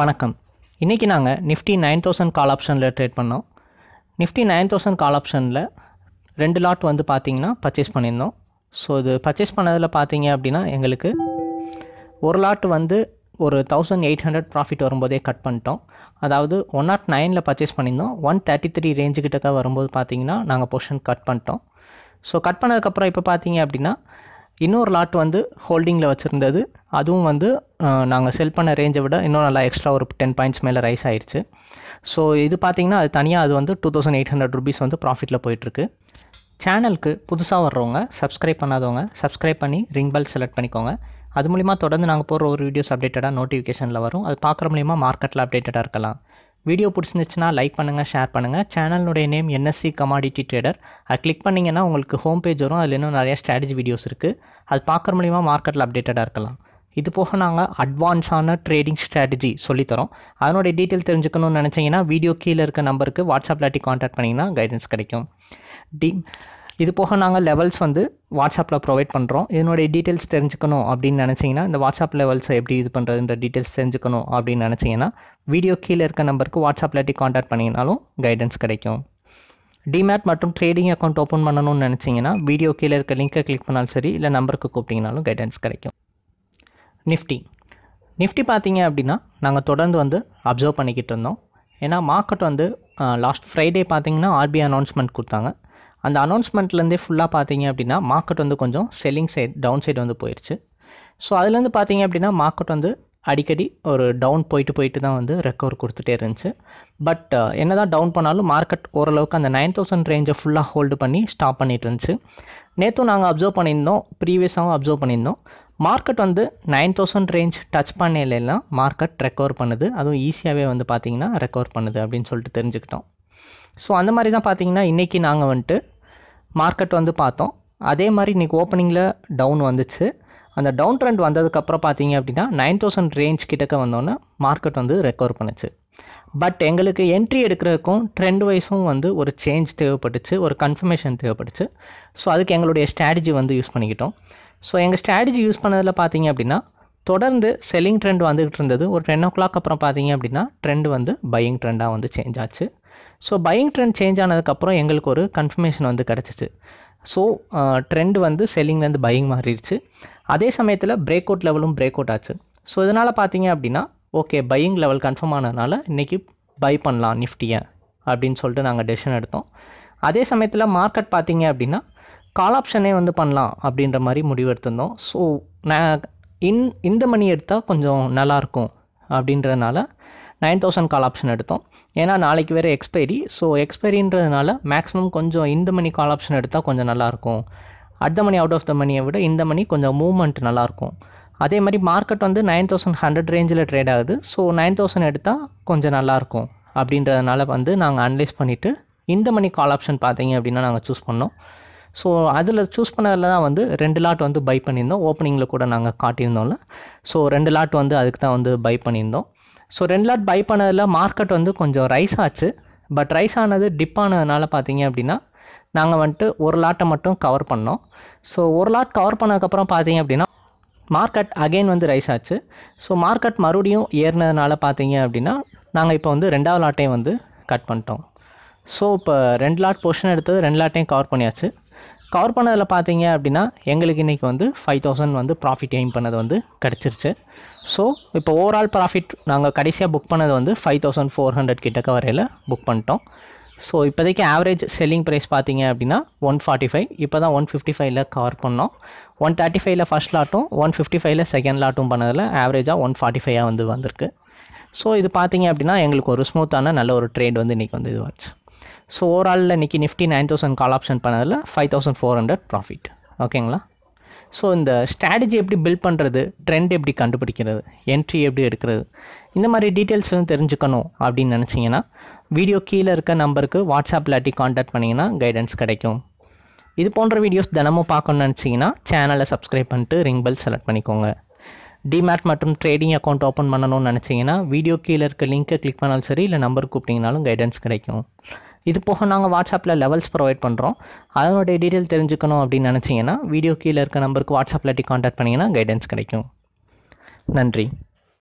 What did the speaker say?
வணக்கம் இன்றைக்கி நாங்கள் நிஃப்டி நைன் தௌசண்ட் கால் ஆப்ஷனில் ட்ரேட் பண்ணோம் நிஃப்டி நைன் தௌசண்ட் கால் ஆப்ஷனில் ரெண்டு லாட் வந்து பார்த்திங்கன்னா பர்ச்சேஸ் பண்ணியிருந்தோம் ஸோ இது பர்ச்சேஸ் பண்ணதில் பார்த்தீங்க அப்படின்னா எங்களுக்கு ஒரு லாட் வந்து ஒரு தௌசண்ட் எயிட் ஹண்ட்ரட் ப்ராஃபிட் வரும்போதே கட் பண்ணிட்டோம் அதாவது ஒன் நாட் நைனில் பர்ச்சேஸ் பண்ணியிருந்தோம் ஒன் தேர்ட்டி த்ரீ ரேஞ்சுக்கிட்டக்க வரும்போது பார்த்திங்கன்னா நாங்கள் போர்ஷன் கட் பண்ணிட்டோம் ஸோ கட் பண்ணதுக்கப்புறம் இப்போ பார்த்தீங்க அப்படின்னா இன்னொரு லாட் வந்து ஹோல்டிங்கில் வச்சுருந்தது அதுவும் வந்து நாங்கள் செல் பண்ண ரேஞ்சை விட இன்னும் நல்லா எக்ஸ்ட்ரா ஒரு டென் பாயிண்ட்ஸ் மேலே ரைஸ் ஆயிடுச்சு ஸோ இது பார்த்திங்கன்னா அது தனியாக அது வந்து two thousand eight hundred rupees வந்து ப்ராஃபிட்டில் போயிட்டுருக்கு சேனலுக்கு புதுசாக வர்றவங்க சப்ஸ்கிரைப் பண்ணாதவங்க சப்ஸ்கிரைப் பண்ணி ரிங் பெல் செலக்ட் பண்ணிக்கோங்க அது மூலிமா தொடர்ந்து நாங்கள் போகிற ஒரு வீடியோஸ் அப்டேட்டடாக நோட்டிஃபிகேஷனில் வரும் அது பார்க்குற மூலிமா மார்க்கெட்டில் அப்டேட்டடாக இருக்கலாம் வீடியோ பிடிச்சிருந்துச்சுன்னா லைக் பண்ணுங்கள் ஷேர் பண்ணுங்கள் சேனலுடைய நேம் என்எஸ்சி கமாடிட்டி ட்ரேடர் அது கிளிக் பண்ணிங்கன்னா உங்களுக்கு ஹோம் பேஜ் வரும் அதில் இன்னும் நிறையா ஸ்ட்ராட்டஜி வீடியோஸ் இருக்குது அது பார்க்குற மூலிமா மார்க்கெட்டில் அப்டேட்டடாக இருக்கலாம் இது போக நாங்கள் அட்வான்ஸான ட்ரேடிங் ஸ்ட்ராட்டஜி சொல்லித்தரோம் அதனுடைய டீட்டெயில் தெரிஞ்சுக்கணும்னு நினச்சிங்கன்னா வீடியோ கீழே இருக்க நம்பருக்கு வாட்ஸ்அப்பில் காண்டாக்ட் பண்ணிங்கன்னா கைடன்ஸ் கிடைக்கும் டி இது போக நாங்கள் லெவல்ஸ் வந்து வாட்ஸ்அப்பில் ப்ரொவைட் பண்ணுறோம் இதனுடைய டீட்டெயில்ஸ் தெரிஞ்சுக்கணும் அப்படின்னு நினச்சிங்கன்னா இந்த வாட்ஸ்அப் லெவல்ஸை எப்படி இது பண்ணுறது இந்த டீட்டெயில்ஸ் தெரிஞ்சுக்கணும் அப்படின்னு நினச்சிங்கன்னா வீடியோ கீழே இருக்க நம்பருக்கு வாட்ஸ்அப்பில் எட்டி காண்டாக்ட் பண்ணிங்கனாலும் கைடன்ஸ் கிடைக்கும் டிமேட் மற்றும் ட்ரேடிங் அக்கௌண்ட் ஓப்பன் பண்ணணும்னு நினச்சிங்கன்னா வீடியோ கீழே இருக்க லிங்கை கிளிக் பண்ணாலும் சரி இல்லை நம்பருக்கு கூப்பிட்டிங்கனாலும் கைடன்ஸ் கிடைக்கும் நிஃப்டி நிஃப்டி பார்த்தீங்க அப்படின்னா நாங்கள் தொடர்ந்து வந்து அப்சர்வ் பண்ணிக்கிட்டு இருந்தோம் ஏன்னா மார்க்கெட் வந்து லாஸ்ட் ஃப்ரைடே பார்த்தீங்கன்னா ஆர்பிஐ அனௌன்ஸ்மெண்ட் கொடுத்தாங்க அந்த அனௌன்ஸ்மெண்ட்லேருந்தே ஃபுல்லாக பார்த்தீங்க அப்படின்னா மார்க்கெட் வந்து கொஞ்சம் செல்லிங் சைட் டவுன் சைடு வந்து போயிடுச்சு ஸோ அதுலேருந்து பார்த்தீங்க அப்படின்னா மார்க்கெட் வந்து அடிக்கடி ஒரு டவுன் போயிட்டு போயிட்டு தான் வந்து ரெக்கவர் கொடுத்துட்டே இருந்துச்சு பட் என்ன தான் டவுன் பண்ணாலும் மார்க்கெட் ஓரளவுக்கு அந்த நைன் தௌசண்ட் ரேஞ்சை ஃபுல்லாக ஹோல்டு பண்ணி ஸ்டாப் பண்ணிட்டு இருந்துச்சு நேற்றும் நாங்கள் அப்சர்வ் பண்ணியிருந்தோம் ப்ரீவியஸாகவும் அப்சர்வ் பண்ணியிருந்தோம் மார்க்கெட் வந்து நைன் தௌசண்ட் ரேஞ்ச் டச் பண்ணலாம் மார்க்கெட் ரெக்கவர் பண்ணுது அதுவும் ஈஸியாகவே வந்து பார்த்திங்கன்னா ரெக்கவர் பண்ணுது அப்படின்னு சொல்லிட்டு தெரிஞ்சுக்கிட்டோம் ஸோ அந்த மாதிரி தான் பார்த்திங்கன்னா இன்றைக்கி நாங்கள் வந்துட்டு மார்க்கெட் வந்து பார்த்தோம் அதே மாதிரி இன்றைக்கி ஓப்பனிங்கில் டவுன் வந்துச்சு அந்த டவுன் ட்ரெண்ட் வந்ததுக்கப்புறம் பார்த்தீங்க அப்படின்னா நைன் தௌசண்ட் ரேஞ்ச் கிட்டக்க வந்தோன்னே மார்க்கெட் வந்து ரெக்கவர் பண்ணுச்சு பட் எங்களுக்கு என்ட்ரி எடுக்கிறதுக்கும் ட்ரெண்ட் வைஸும் வந்து ஒரு சேஞ்ச் தேவைப்பட்டுச்சு ஒரு கன்ஃபர்மேஷன் தேவைப்பட்டுச்சு ஸோ அதுக்கு எங்களுடைய ஸ்ட்ராட்டஜி வந்து யூஸ் பண்ணிக்கிட்டோம் ஸோ எங்கள் ஸ்ட்ராட்டஜி யூஸ் பண்ணதில் பார்த்தீங்க அப்படின்னா தொடர்ந்து செல்லிங் ட்ரெண்ட் வந்துகிட்டு இருந்தது ஒரு டென் ஓ கிளாக் அப்புறம் பார்த்தீங்க அப்படின்னா ட்ரெண்ட் வந்து பையிங் ட்ரெண்டாக வந்து சேஞ்ச் ஆச்சு ஸோ பையிங் ட்ரெண்ட் சேஞ்ச் ஆனதுக்கப்புறம் எங்களுக்கு ஒரு கன்ஃபர்மேஷன் வந்து கிடச்சிச்சு ஸோ ட்ரெண்ட் வந்து செல்லிங்லேருந்து பையிங் மாறிடுச்சு அதே சமயத்தில் பிரேக் அவுட் லெவலும் பிரேக் அவுட் ஆச்சு ஸோ இதனால் பார்த்தீங்க அப்படின்னா ஓகே பையிங் லெவல் கன்ஃபார்ம் ஆனதுனால இன்றைக்கி பை பண்ணலாம் நிஃப்டியை அப்படின்னு சொல்லிட்டு நாங்கள் டெசிஷன் எடுத்தோம் அதே சமயத்தில் மார்க்கெட் பார்த்தீங்க அப்படின்னா கால் ஆப்ஷனே வந்து பண்ணலாம் அப்படின்ற மாதிரி முடிவு எடுத்திருந்தோம் ஸோ நான் இன் இந்த மணி எடுத்தால் கொஞ்சம் நல்லாயிருக்கும் அப்படின்றதுனால நைன் தௌசண்ட் கால் ஆப்ஷன் எடுத்தோம் ஏன்னா நாளைக்கு வேறு எக்ஸ்பைரி ஸோ எக்ஸ்பைரின்றதுனால மேக்ஸிமம் கொஞ்சம் இந்த மணி கால் ஆப்ஷன் எடுத்தால் கொஞ்சம் நல்லாயிருக்கும் at the money out of the மணியை விட இந்த மணி கொஞ்சம் மூவ்மெண்ட் நல்லாயிருக்கும் அதே மாதிரி மார்க்கெட் வந்து நைன் தௌசண்ட் ஹண்ட்ரட் ரேஞ்சில் ட்ரேட் ஆகுது ஸோ நைன் தௌசண்ட் எடுத்தால் கொஞ்சம் நல்லாயிருக்கும் அப்படின்றதுனால வந்து நாங்கள் அனலைஸ் பண்ணிவிட்டு இந்த மணி கால் ஆப்ஷன் பார்த்தீங்க அப்படின்னா நாங்கள் சூஸ் பண்ணோம் ஸோ அதில் சூஸ் பண்ணதில் தான் வந்து ரெண்டு லாட் வந்து பை பண்ணியிருந்தோம் ஓப்பனிங்கில் கூட நாங்கள் காட்டியிருந்தோம்ல ஸோ ரெண்டு லாட் வந்து அதுக்கு தான் வந்து பை பண்ணியிருந்தோம் ஸோ ரெண்டு லாட் பை பண்ணதில் மார்க்கெட் வந்து கொஞ்சம் ரைஸ் ஆச்சு பட் ரைஸ் ஆனது டிப் ஆனதுனால பார்த்தீங்க அப்படின்னா நாங்கள் வந்துட்டு ஒரு லாட்டை மட்டும் கவர் பண்ணோம் ஸோ ஒரு லாட் கவர் பண்ணதுக்கப்புறம் பார்த்தீங்க அப்படின்னா மார்க்கெட் அகெயின் வந்து ரைஸ் ஆச்சு ஸோ மார்க்கெட் மறுபடியும் ஏறினதுனால பார்த்தீங்க அப்படின்னா நாங்கள் இப்போ வந்து ரெண்டாவது லாட்டையும் வந்து கட் பண்ணிட்டோம் ஸோ இப்போ ரெண்டு லாட் போர்ஷன் எடுத்தது ரெண்டு லாட்டையும் கவர் பண்ணியாச்சு கவர் பண்ணதில் பார்த்தீங்க அப்படின்னா எங்களுக்கு இன்றைக்கி வந்து ஃபைவ் தௌசண்ட் வந்து ப்ராஃபிட் எய்ம் பண்ணது வந்து கிடச்சிருச்சு ஸோ இப்போ ஓவரால் ப்ராஃபிட் நாங்கள் கடைசியாக புக் பண்ணது வந்து ஃபைவ் தௌசண்ட் ஃபோர் ஹண்ட்ரட் கிட்டக்க வரையில் புக் பண்ணிட்டோம் ஸோ இப்போதைக்கு ஆவரேஜ் செல்லிங் ப்ரைஸ் பார்த்தீங்க அப்படின்னா ஒன் ஃபார்ட்டி ஃபைவ் இப்போ தான் ஒன் ஃபிஃப்டி ஃபைவ்ல கவர் பண்ணோம் ஒன் தேர்ட்டி ஃபைவ்ல ஃபஸ்ட் லாட்டும் ஒன் ஃபிஃப்டி ஃபைவ்ல செகண்ட் லாட்டும் பண்ணதில் ஆவரேஜாக ஒன் ஃபார்ட்டி ஃபைவாக வந்து வந்திருக்கு ஸோ இது பார்த்தீங்க அப்படின்னா எங்களுக்கு ஒரு ஸ்மூத்தான நல்ல ஒரு ட்ரேட் வந்து இன்றைக்கி வந்து இதுவாச்சு ஸோ ஓவரால் இன்றைக்கி Nifty nine thousand call option பண்ணதில் five thousand four hundred profit ஓகேங்களா ஸோ இந்த ஸ்ட்ராட்டஜி எப்படி பில்ட் பண்ணுறது ட்ரெண்ட் எப்படி கண்டுபிடிக்கிறது என்ட்ரி எப்படி எடுக்கிறது இந்த மாதிரி டீட்டெயில்ஸ் வந்து தெரிஞ்சுக்கணும் அப்படின்னு நினச்சிங்கன்னா வீடியோ கீழே இருக்க நம்பருக்கு வாட்ஸ்அப்பில் அட்டி காண்டாக்ட் பண்ணிங்கன்னா கைடன்ஸ் கிடைக்கும் இது போன்ற வீடியோஸ் தினமும் பார்க்கணும்னு நினச்சிங்கன்னா சேனலை சப்ஸ்கிரைப் பண்ணிட்டு ரிங் பெல் செலக்ட் பண்ணிக்கோங்க டிமேட் மற்றும் ட்ரேடிங் அக்கௌண்ட் ஓப்பன் பண்ணணும்னு நினச்சிங்கன்னா வீடியோ கீழே இருக்க லிங்க்கை கிளிக் பண்ணாலும் சரி இல்லை நம்பர் கூப்பிட்டிங்கனாலும் கைடன்ஸ் கிடைக்கும் இது போக நாங்கள் வாட்ஸ்அப்பில் லெவல்ஸ் ப்ரொவைட் பண்ணுறோம் அதனுடைய டீட்டெயில் தெரிஞ்சுக்கணும் அப்படின்னு நினச்சிங்கன்னா வீடியோ கீழே இருக்க நம்பருக்கு வாட்ஸ்அப்பில் கான்டாக்ட் பண்ணிங்கன்னா கைடன்ஸ் கிடைக்கும் நன்றி